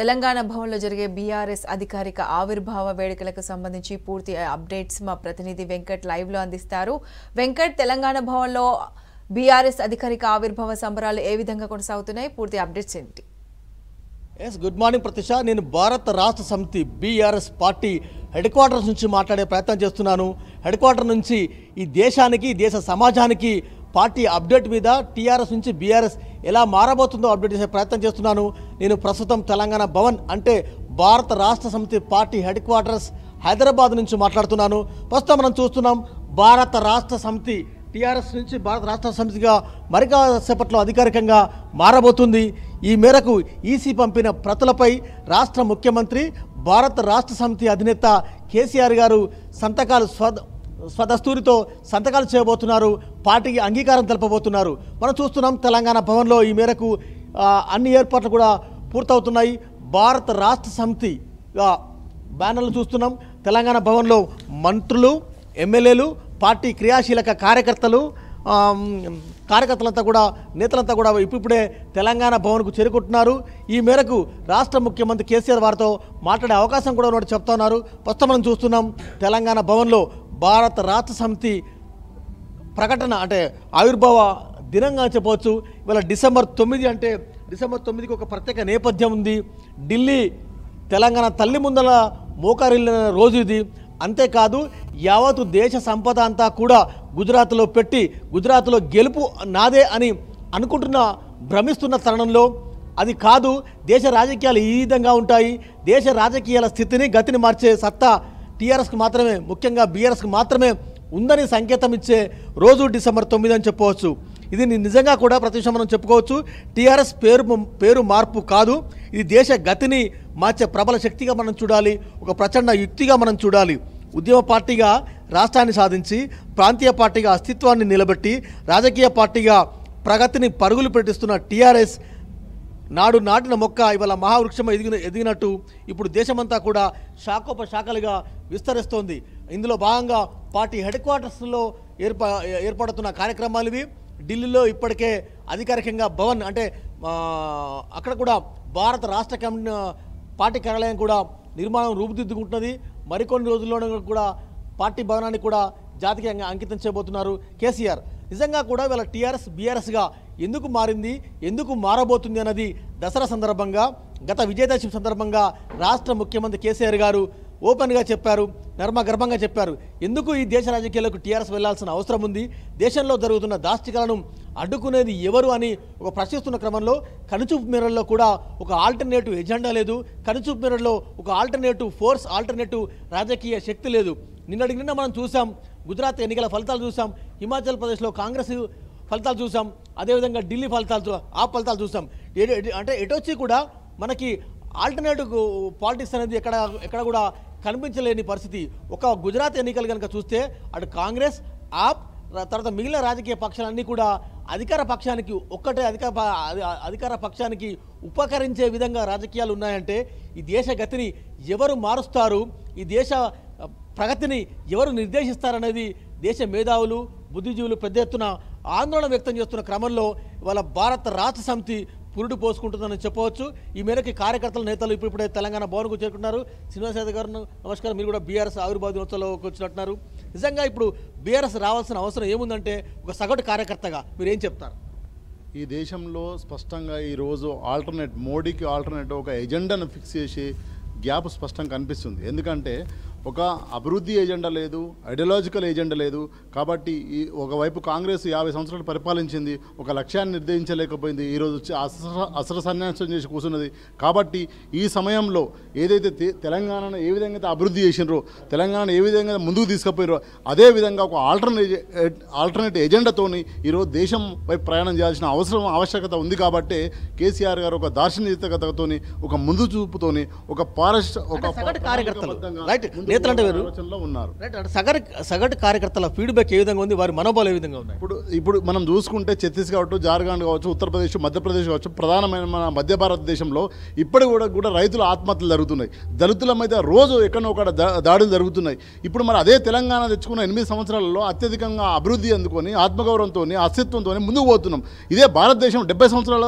తెలంగాణ భవన్లో జరిగే బీఆర్ఎస్ అధికారిక ఆవిర్భావ వేడుకలకు సంబంధించి పూర్తి అప్డేట్స్ మా ప్రతినిధి వెంకట్ లైవ్లో అందిస్తారు వెంకట్ తెలంగాణ భవన్లో బీఆర్ఎస్ అధికారిక ఆవిర్భావ సంబరాలు ఏ విధంగా కొనసాగుతున్నాయి పూర్తి అప్డేట్స్ ఏంటి ఎస్ గుడ్ మార్నింగ్ ప్రతిష నేను భారత రాష్ట్ర సమితి బీఆర్ఎస్ పార్టీ హెడ్ క్వార్టర్స్ నుంచి మాట్లాడే ప్రయత్నం చేస్తున్నాను హెడ్ క్వార్టర్ నుంచి ఈ దేశానికి దేశ సమాజానికి పార్టీ అప్డేట్ మీద టీఆర్ఎస్ నుంచి బీఆర్ఎస్ ఎలా మారబోతుందో అప్డేట్ చేసే ప్రయత్నం చేస్తున్నాను నేను ప్రస్తుతం తెలంగాణ భవన్ అంటే భారత రాష్ట్ర సమితి పార్టీ హెడ్ క్వార్టర్స్ హైదరాబాద్ నుంచి మాట్లాడుతున్నాను ప్రస్తుతం మనం చూస్తున్నాం భారత రాష్ట్ర సమితి టీఆర్ఎస్ నుంచి భారత రాష్ట్ర సమితిగా మరికాసేపట్లో అధికారికంగా మారబోతుంది ఈ మేరకు ఈసీ పంపిన ప్రతులపై రాష్ట్ర ముఖ్యమంత్రి భారత రాష్ట్ర సమితి అధినేత కేసీఆర్ గారు సంతకాలు స్వ స్వదస్తూరితో సంతకాలు చేయబోతున్నారు పార్టీకి అంగీకారం తెలపబోతున్నారు మనం చూస్తున్నాం తెలంగాణ భవన్లో ఈ మేరకు అన్ని ఏర్పాట్లు కూడా పూర్తవుతున్నాయి భారత రాష్ట్ర సమితి బ్యానర్లు చూస్తున్నాం తెలంగాణ భవన్లో మంత్రులు ఎమ్మెల్యేలు పార్టీ క్రియాశీలక కార్యకర్తలు కార్యకర్తలంతా కూడా నేతలంతా కూడా ఇప్పుడే తెలంగాణ భవన్కు చేరుకుంటున్నారు ఈ మేరకు రాష్ట్ర ముఖ్యమంత్రి కేసీఆర్ వారితో మాట్లాడే అవకాశం కూడా ఉన్నట్టు చెప్తున్నారు ప్రస్తుతం మనం చూస్తున్నాం తెలంగాణ భవన్లో భారత రాత సమితి ప్రకటన అంటే ఆవిర్భావ దినంగా చెప్పవచ్చు ఇవాళ డిసెంబర్ తొమ్మిది అంటే డిసెంబర్ తొమ్మిదికి ఒక ప్రత్యేక నేపథ్యం ఉంది ఢిల్లీ తెలంగాణ తల్లి ముందల మోకారిల్లిన రోజు ఇది అంతేకాదు యావత్ దేశ సంపద అంతా కూడా గుజరాత్లో పెట్టి గుజరాత్లో గెలుపు నాదే అని అనుకుంటున్న భ్రమిస్తున్న తరుణంలో అది కాదు దేశ రాజకీయాలు ఈ విధంగా ఉంటాయి దేశ రాజకీయాల స్థితిని గతిని మార్చే సత్తా టీఆర్ఎస్కి మాత్రమే ముఖ్యంగా బీఆర్ఎస్కి మాత్రమే ఉందని సంకేతం ఇచ్చే రోజు డిసెంబర్ తొమ్మిది అని చెప్పవచ్చు ఇది నిజంగా కూడా విషయం మనం చెప్పుకోవచ్చు టీఆర్ఎస్ పేరు పేరు మార్పు కాదు ఇది దేశ గతిని మార్చే ప్రబల శక్తిగా మనం చూడాలి ఒక ప్రచండ యుక్తిగా మనం చూడాలి ఉద్యమ పార్టీగా రాష్ట్రాన్ని సాధించి ప్రాంతీయ పార్టీగా అస్తిత్వాన్ని నిలబెట్టి రాజకీయ పార్టీగా ప్రగతిని పరుగులు పెట్టిస్తున్న టీఆర్ఎస్ నాడు నాటిన మొక్క ఇవాళ మహావృక్షం ఎదిగిన ఎదిగినట్టు ఇప్పుడు దేశమంతా కూడా శాఖోపశాఖలుగా విస్తరిస్తోంది ఇందులో భాగంగా పార్టీ హెడ్ క్వార్టర్స్లో ఏర్పా ఏర్పడుతున్న కార్యక్రమాలు ఇవి ఢిల్లీలో ఇప్పటికే అధికారికంగా భవన్ అంటే అక్కడ కూడా భారత రాష్ట్ర కమ్యూ పార్టీ కార్యాలయం కూడా నిర్మాణం రూపుదిద్దుకుంటున్నది మరికొన్ని రోజుల్లో కూడా పార్టీ భవనాన్ని కూడా జాతికి అంకితం చేయబోతున్నారు కేసీఆర్ నిజంగా కూడా వీళ్ళ టీఆర్ఎస్ బీఆర్ఎస్గా ఎందుకు మారింది ఎందుకు మారబోతుంది అన్నది దసరా సందర్భంగా గత విజయదశమి సందర్భంగా రాష్ట్ర ముఖ్యమంత్రి కేసీఆర్ గారు ఓపెన్గా చెప్పారు నర్మ గర్భంగా చెప్పారు ఎందుకు ఈ దేశ రాజకీయాలకు టీఆర్ఎస్ వెళ్లాల్సిన అవసరం ఉంది దేశంలో జరుగుతున్న దాస్తికలను అడ్డుకునేది ఎవరు అని ఒక ప్రశ్నిస్తున్న క్రమంలో కనుచూపు మేరల్లో కూడా ఒక ఆల్టర్నేటివ్ ఎజెండా లేదు కనుచూపు మేరల్లో ఒక ఆల్టర్నేటివ్ ఫోర్స్ ఆల్టర్నేటివ్ రాజకీయ శక్తి లేదు నిన్నటి నిన్న మనం చూసాం గుజరాత్ ఎన్నికల ఫలితాలు చూసాం హిమాచల్ ప్రదేశ్లో కాంగ్రెస్ ఫలితాలు చూసాం అదేవిధంగా ఢిల్లీ ఫలితాలు ఆ ఫలితాలు చూసాం అంటే ఎటొచ్చి కూడా మనకి ఆల్టర్నేటివ్ పాలిటిక్స్ అనేది ఎక్కడ ఎక్కడ కూడా కనిపించలేని పరిస్థితి ఒక గుజరాత్ ఎన్నికలు కనుక చూస్తే అటు కాంగ్రెస్ ఆప్ తర్వాత మిగిలిన రాజకీయ పక్షాలన్నీ కూడా అధికార పక్షానికి ఒక్కటే అధికార అధికార పక్షానికి ఉపకరించే విధంగా రాజకీయాలు ఉన్నాయంటే ఈ దేశ గతిని ఎవరు మారుస్తారు ఈ దేశ ప్రగతిని ఎవరు నిర్దేశిస్తారనేది దేశ మేధావులు బుద్ధిజీవులు పెద్ద ఎత్తున ఆందోళన వ్యక్తం చేస్తున్న క్రమంలో వాళ్ళ భారత రాష్ట్ర సమితి పురుడు పోసుకుంటుందని చెప్పవచ్చు ఈ మేరకు కార్యకర్తల నేతలు ఇప్పుడే తెలంగాణ భవన్కు చేరుకున్నారు శ్రీనివాస యాదవ్ గారు నమస్కారం మీరు కూడా బీఆర్ఎస్ ఆవిర్భావ దినోత్సవంలోకి వచ్చినట్టున్నారు నిజంగా ఇప్పుడు బీఆర్ఎస్ రావాల్సిన అవసరం ఏముందంటే ఒక సగటు కార్యకర్తగా మీరు ఏం చెప్తారు ఈ దేశంలో స్పష్టంగా ఈరోజు ఆల్టర్నేట్ మోడీకి ఆల్టర్నేట్ ఒక ఎజెండాను ఫిక్స్ చేసి గ్యాప్ స్పష్టంగా కనిపిస్తుంది ఎందుకంటే ఒక అభివృద్ధి ఏజెండా లేదు ఐడియాలజికల్ ఏజెండా లేదు కాబట్టి ఈ ఒకవైపు కాంగ్రెస్ యాభై సంవత్సరాలు పరిపాలించింది ఒక లక్ష్యాన్ని నిర్ణయించలేకపోయింది ఈరోజు వచ్చి అసర అసర సన్యాసం చేసి కూర్చున్నది కాబట్టి ఈ సమయంలో ఏదైతే తెలంగాణను ఏ విధంగా అయితే అభివృద్ధి చేసినారో తెలంగాణను ఏ విధంగా ముందుకు తీసుకుపోయినారో అదే విధంగా ఒక ఆల్టర్నేట్ ఆల్టర్నేట్ ఎజెండాతోని ఈరోజు దేశం వైపు ప్రయాణం చేయాల్సిన అవసరం ఆవశ్యకత ఉంది కాబట్టి కేసీఆర్ గారు ఒక దార్శనికతతోని ఒక ముందు చూపుతోని ఒక పారస్ ఒక కార్యకర్తలు రైట్ నేతలు వేరు ఉన్నారు సగటు సగటు కార్యకర్తల ఫీడ్బ్యాక్ ఏ విధంగా ఉంది వారి మనోభావాలు ఏ విధంగా ఉన్నాయి ఇప్పుడు ఇప్పుడు మనం చూసుకుంటే ఛత్తీస్గఢ్ జార్ఖండ్ కావచ్చు ఉత్తరప్రదేశ్ మధ్యప్రదేశ్ కావచ్చు ప్రధానమైన మన మధ్య భారతదేశంలో ఇప్పటి కూడా కూడా రైతుల ఆత్మహత్యలు జరుగుతున్నాయి దళితుల మీద రోజు ఎక్కడో ఒక దాడులు జరుగుతున్నాయి ఇప్పుడు మరి అదే తెలంగాణ తెచ్చుకున్న ఎనిమిది సంవత్సరాలలో అత్యధికంగా అభివృద్ధి అందుకొని ఆత్మగౌరవంతో అస్తిత్వంతో ముందుకు పోతున్నాం ఇదే భారతదేశం డెబ్బై సంవత్సరాల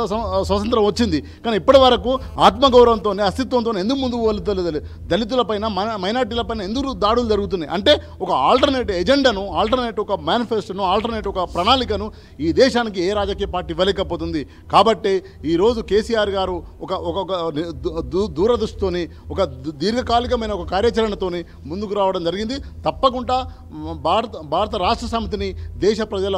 స్వతంత్రం వచ్చింది కానీ ఇప్పటి వరకు ఆత్మగౌరవంతో అస్తిత్వంతో ఎందుకు ముందుకు పోలేదు దళితులపైన మైనార్టీలపై పైన ఎందుకు దాడులు జరుగుతున్నాయి అంటే ఒక ఆల్టర్నేట్ ఎజెండాను ఆల్టర్నేట్ ఒక మేనిఫెస్టోను ఆల్టర్నేట్ ఒక ప్రణాళికను ఈ దేశానికి ఏ రాజకీయ పార్టీ ఇవ్వలేకపోతుంది కాబట్టి ఈరోజు కేసీఆర్ గారు ఒక ఒక దూరదృష్టితోని ఒక దీర్ఘకాలికమైన ఒక కార్యాచరణతోని ముందుకు రావడం జరిగింది తప్పకుండా భారత భారత రాష్ట్ర సమితిని దేశ ప్రజల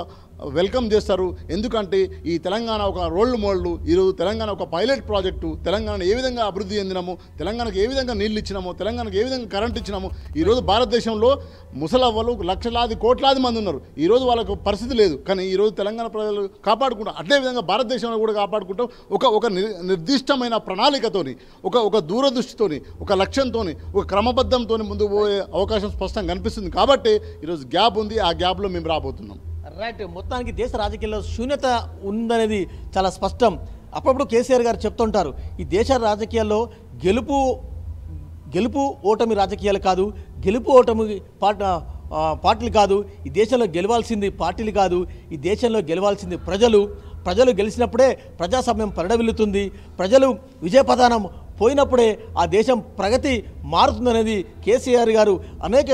వెల్కమ్ చేస్తారు ఎందుకంటే ఈ తెలంగాణ ఒక రోల్ మోడలు ఈరోజు తెలంగాణ ఒక పైలట్ ప్రాజెక్టు తెలంగాణ ఏ విధంగా అభివృద్ధి చెందినము తెలంగాణకు ఏ విధంగా నీళ్ళు ఇచ్చినాము తెలంగాణకు ఏ విధంగా కరెంట్ ఇచ్చినాము ఈరోజు భారతదేశంలో ముసలవ్వలు లక్షలాది కోట్లాది మంది ఉన్నారు ఈరోజు వాళ్ళకు పరిస్థితి లేదు కానీ ఈరోజు తెలంగాణ ప్రజలు కాపాడుకుంటాం అదేవిధంగా భారతదేశంలో కూడా కాపాడుకుంటాం ఒక ఒక నిర్దిష్టమైన ప్రణాళికతోని ఒక ఒక దూరదృష్టితోని ఒక లక్ష్యంతో ఒక క్రమబద్ధంతో ముందుకు పోయే అవకాశం స్పష్టంగా కనిపిస్తుంది కాబట్టి ఈరోజు గ్యాప్ ఉంది ఆ గ్యాప్లో మేము రాబోతున్నాం రైట్ మొత్తానికి దేశ రాజకీయాల్లో శూన్యత ఉందనేది చాలా స్పష్టం అప్పుడప్పుడు కేసీఆర్ గారు చెప్తుంటారు ఈ దేశ రాజకీయాల్లో గెలుపు గెలుపు ఓటమి రాజకీయాలు కాదు గెలుపు ఓటమి పాట పార్టీలు కాదు ఈ దేశంలో గెలవాల్సింది పార్టీలు కాదు ఈ దేశంలో గెలవాల్సింది ప్రజలు ప్రజలు గెలిచినప్పుడే ప్రజాస్వామ్యం పరడవిల్లుతుంది ప్రజలు విజయపథానం పోయినప్పుడే ఆ దేశం ప్రగతి మారుతుందనేది కేసీఆర్ గారు అనేక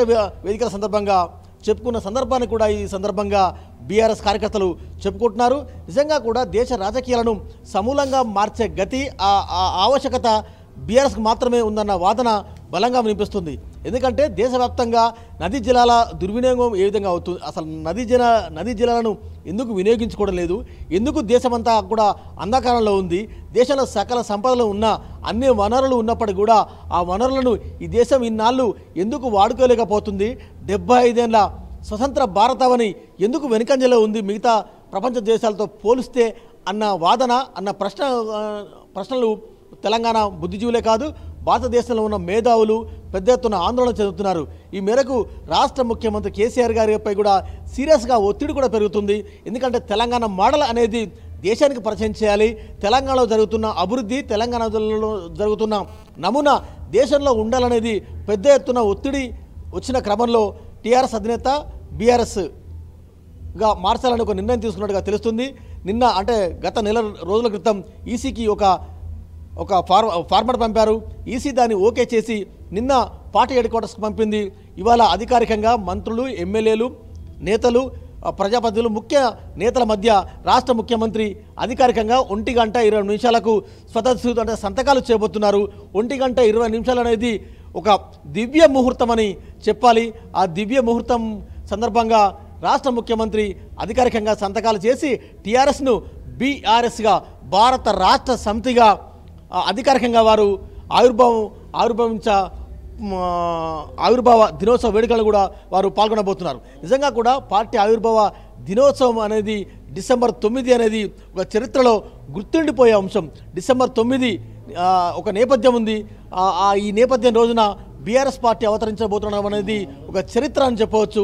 వేదికల సందర్భంగా చెప్పుకున్న సందర్భాన్ని కూడా ఈ సందర్భంగా బీఆర్ఎస్ కార్యకర్తలు చెప్పుకుంటున్నారు నిజంగా కూడా దేశ రాజకీయాలను సమూలంగా మార్చే గతి ఆ ఆవశ్యకత బీఆర్ఎస్కి మాత్రమే ఉందన్న వాదన బలంగా వినిపిస్తుంది ఎందుకంటే దేశవ్యాప్తంగా నదీ జిల్లాల దుర్వినియోగం ఏ విధంగా అవుతుంది అసలు నది జిల నది జిల్లాలను ఎందుకు వినియోగించుకోవడం లేదు ఎందుకు దేశమంతా కూడా అంధకారంలో ఉంది దేశంలో సకల సంపదలు ఉన్న అన్ని వనరులు ఉన్నప్పటికీ కూడా ఆ వనరులను ఈ దేశం ఇన్నాళ్ళు ఎందుకు వాడుకోలేకపోతుంది డెబ్బై ఐదేళ్ళ స్వతంత్ర భారతవని ఎందుకు వెనుకంజలో ఉంది మిగతా ప్రపంచ దేశాలతో పోలిస్తే అన్న వాదన అన్న ప్రశ్న ప్రశ్నలు తెలంగాణ బుద్ధిజీవులే కాదు భారతదేశంలో ఉన్న మేధావులు పెద్ద ఎత్తున ఆందోళన చెందుతున్నారు ఈ మేరకు రాష్ట్ర ముఖ్యమంత్రి కేసీఆర్ గారిపై కూడా సీరియస్గా ఒత్తిడి కూడా పెరుగుతుంది ఎందుకంటే తెలంగాణ మోడల్ అనేది దేశానికి పరిచయం చేయాలి తెలంగాణలో జరుగుతున్న అభివృద్ధి తెలంగాణలో జరుగుతున్న నమూనా దేశంలో ఉండాలనేది పెద్ద ఎత్తున ఒత్తిడి వచ్చిన క్రమంలో టీఆర్ఎస్ అధినేత బీఆర్ఎస్గా మార్చాలని ఒక నిర్ణయం తీసుకున్నట్టుగా తెలుస్తుంది నిన్న అంటే గత నెల రోజుల క్రితం ఈసీకి ఒక ఒక ఫార్ ఫార్మర్ పంపారు ఈసీ దాన్ని ఓకే చేసి నిన్న పార్టీ హెడ్ క్వార్టర్స్కి పంపింది ఇవాళ అధికారికంగా మంత్రులు ఎమ్మెల్యేలు నేతలు ప్రజాప్రతినిధులు ముఖ్య నేతల మధ్య రాష్ట్ర ముఖ్యమంత్రి అధికారికంగా ఒంటి గంట ఇరవై నిమిషాలకు స్వతంత్ర అంటే సంతకాలు చేయబోతున్నారు ఒంటి గంట ఇరవై నిమిషాలు అనేది ఒక దివ్య ముహూర్తం అని చెప్పాలి ఆ దివ్య ముహూర్తం సందర్భంగా రాష్ట్ర ముఖ్యమంత్రి అధికారికంగా సంతకాలు చేసి టీఆర్ఎస్ను బీఆర్ఎస్గా భారత రాష్ట్ర సమితిగా అధికారికంగా వారు ఆవిర్భావం ఆవిర్భవించ ఆవిర్భావ దినోత్సవ వేడుకలు కూడా వారు పాల్గొనబోతున్నారు నిజంగా కూడా పార్టీ ఆవిర్భావ దినోత్సవం అనేది డిసెంబర్ తొమ్మిది అనేది ఒక చరిత్రలో గుర్తుండిపోయే అంశం డిసెంబర్ తొమ్మిది ఒక నేపథ్యం ఉంది ఈ నేపథ్యం రోజున బీఆర్ఎస్ పార్టీ అవతరించబోతున్నాం అనేది ఒక చరిత్ర అని చెప్పవచ్చు